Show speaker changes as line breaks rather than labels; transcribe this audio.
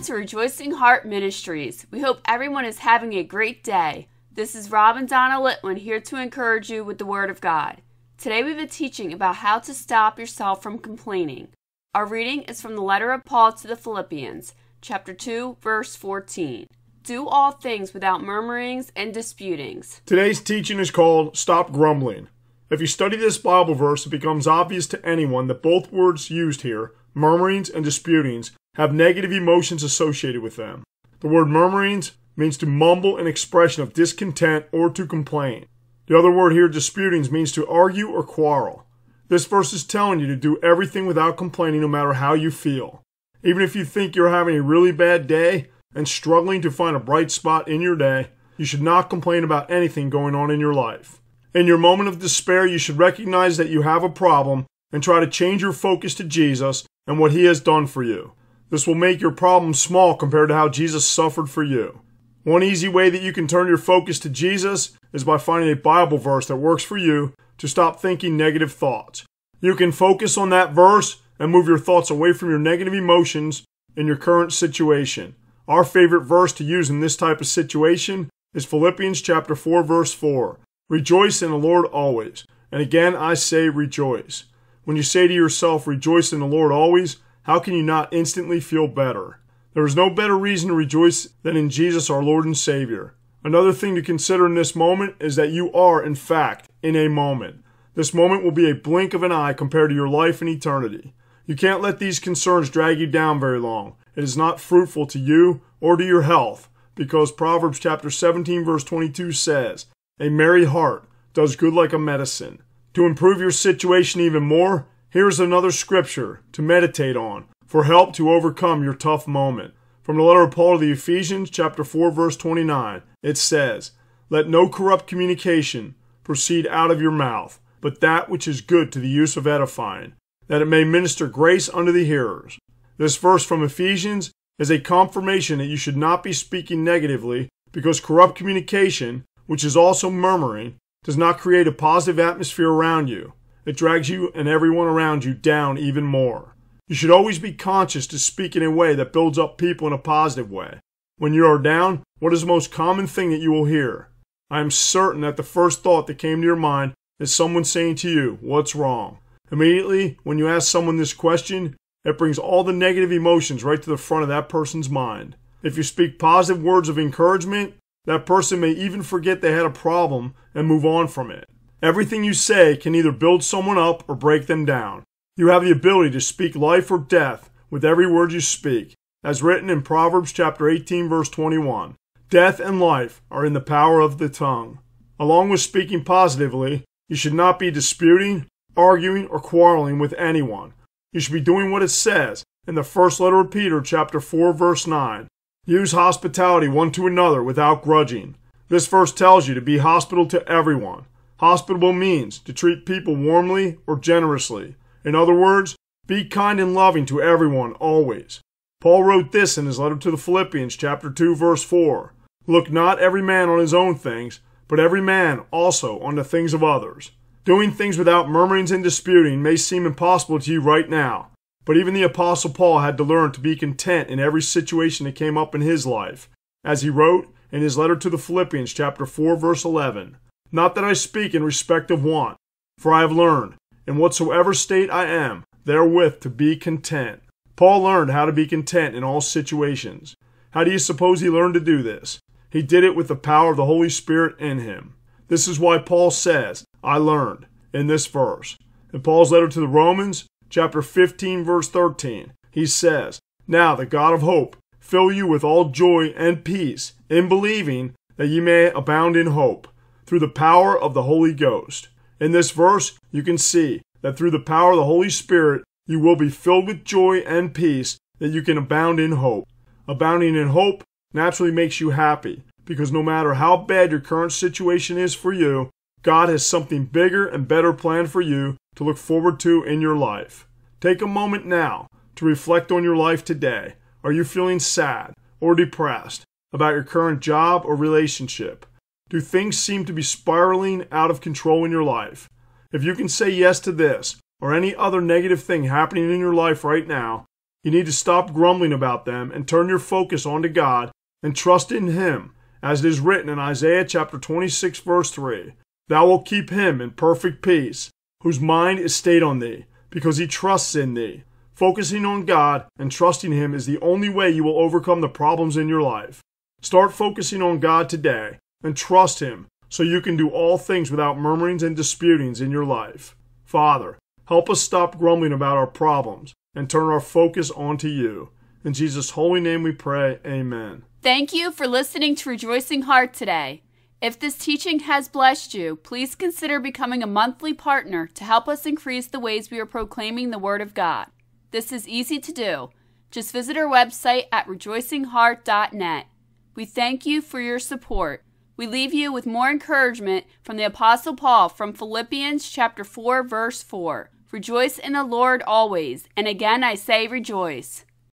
Welcome to Rejoicing Heart Ministries. We hope everyone is having a great day. This is Robin Donna Litwin here to encourage you with the Word of God. Today we've been teaching about how to stop yourself from complaining. Our reading is from the letter of Paul to the Philippians, chapter 2, verse 14. Do all things without murmurings and disputings.
Today's teaching is called Stop Grumbling. If you study this Bible verse, it becomes obvious to anyone that both words used here, murmurings and disputings, have negative emotions associated with them. The word murmurings means to mumble an expression of discontent or to complain. The other word here, disputings, means to argue or quarrel. This verse is telling you to do everything without complaining no matter how you feel. Even if you think you're having a really bad day and struggling to find a bright spot in your day, you should not complain about anything going on in your life. In your moment of despair, you should recognize that you have a problem and try to change your focus to Jesus and what he has done for you. This will make your problem small compared to how Jesus suffered for you. One easy way that you can turn your focus to Jesus is by finding a Bible verse that works for you to stop thinking negative thoughts. You can focus on that verse and move your thoughts away from your negative emotions in your current situation. Our favorite verse to use in this type of situation is Philippians chapter 4 verse 4. Rejoice in the Lord always. And again I say rejoice. When you say to yourself rejoice in the Lord always, how can you not instantly feel better? There is no better reason to rejoice than in Jesus our Lord and Savior. Another thing to consider in this moment is that you are, in fact, in a moment. This moment will be a blink of an eye compared to your life in eternity. You can't let these concerns drag you down very long. It is not fruitful to you or to your health, because Proverbs chapter 17 verse 22 says, "A merry heart does good like a medicine." To improve your situation even more, Here's another scripture to meditate on for help to overcome your tough moment. From the letter of Paul to the Ephesians, chapter 4, verse 29, it says, Let no corrupt communication proceed out of your mouth, but that which is good to the use of edifying, that it may minister grace unto the hearers. This verse from Ephesians is a confirmation that you should not be speaking negatively, because corrupt communication, which is also murmuring, does not create a positive atmosphere around you. It drags you and everyone around you down even more. You should always be conscious to speak in a way that builds up people in a positive way. When you are down, what is the most common thing that you will hear? I am certain that the first thought that came to your mind is someone saying to you, What's wrong? Immediately, when you ask someone this question, it brings all the negative emotions right to the front of that person's mind. If you speak positive words of encouragement, that person may even forget they had a problem and move on from it. Everything you say can either build someone up or break them down. You have the ability to speak life or death with every word you speak, as written in Proverbs chapter 18 verse 21. Death and life are in the power of the tongue. Along with speaking positively, you should not be disputing, arguing, or quarreling with anyone. You should be doing what it says in the first letter of Peter chapter 4 verse 9. Use hospitality one to another without grudging. This verse tells you to be hospitable to everyone. Hospitable means to treat people warmly or generously. In other words, be kind and loving to everyone always. Paul wrote this in his letter to the Philippians, chapter 2, verse 4. Look not every man on his own things, but every man also on the things of others. Doing things without murmurings and disputing may seem impossible to you right now, but even the Apostle Paul had to learn to be content in every situation that came up in his life, as he wrote in his letter to the Philippians, chapter 4, verse 11. Not that I speak in respect of want, for I have learned, in whatsoever state I am, therewith to be content. Paul learned how to be content in all situations. How do you suppose he learned to do this? He did it with the power of the Holy Spirit in him. This is why Paul says, I learned, in this verse. In Paul's letter to the Romans, chapter 15, verse 13, he says, Now the God of hope fill you with all joy and peace in believing that ye may abound in hope through the power of the Holy Ghost. In this verse, you can see that through the power of the Holy Spirit, you will be filled with joy and peace, that you can abound in hope. Abounding in hope naturally makes you happy, because no matter how bad your current situation is for you, God has something bigger and better planned for you to look forward to in your life. Take a moment now to reflect on your life today. Are you feeling sad or depressed about your current job or relationship? Do things seem to be spiraling out of control in your life? If you can say yes to this or any other negative thing happening in your life right now, you need to stop grumbling about them and turn your focus onto God and trust in Him, as it is written in Isaiah chapter 26, verse 3. Thou wilt keep him in perfect peace, whose mind is stayed on thee, because he trusts in thee. Focusing on God and trusting Him is the only way you will overcome the problems in your life. Start focusing on God today and trust him so you can do all things without murmurings and disputings in your life. Father, help us stop grumbling about our problems and turn our focus onto you. In Jesus' holy name we pray, amen.
Thank you for listening to Rejoicing Heart today. If this teaching has blessed you, please consider becoming a monthly partner to help us increase the ways we are proclaiming the Word of God. This is easy to do. Just visit our website at rejoicingheart.net. We thank you for your support we leave you with more encouragement from the Apostle Paul from Philippians chapter 4, verse 4. Rejoice in the Lord always, and again I say rejoice.